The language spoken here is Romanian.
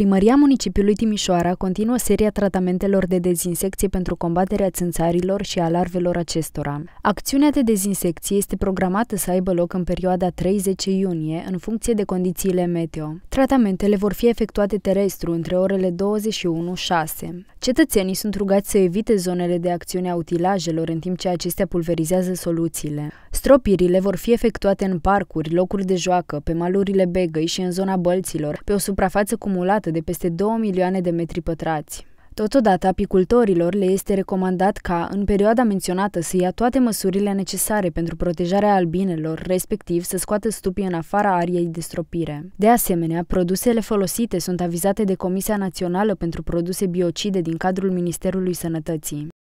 Primăria Municipiului Timișoara continuă seria tratamentelor de dezinsecție pentru combaterea țânțarilor și a larvelor acestora. Acțiunea de dezinsecție este programată să aibă loc în perioada 30 iunie, în funcție de condițiile meteo. Tratamentele vor fi efectuate terestru între orele 21-6. Cetățenii sunt rugați să evite zonele de acțiune a utilajelor în timp ce acestea pulverizează soluțiile. Stropirile vor fi efectuate în parcuri, locuri de joacă, pe malurile Begăi și în zona bălților, pe o suprafață cumulată cultivată de peste 2 milioane de metri pătrați. Totodată, apicultorilor le este recomandat ca, în perioada menționată, să ia toate măsurile necesare pentru protejarea albinelor, respectiv să scoată stupii în afara ariei de stropire. De asemenea, produsele folosite sunt avizate de Comisia Națională pentru Produse Biocide din cadrul Ministerului Sănătății.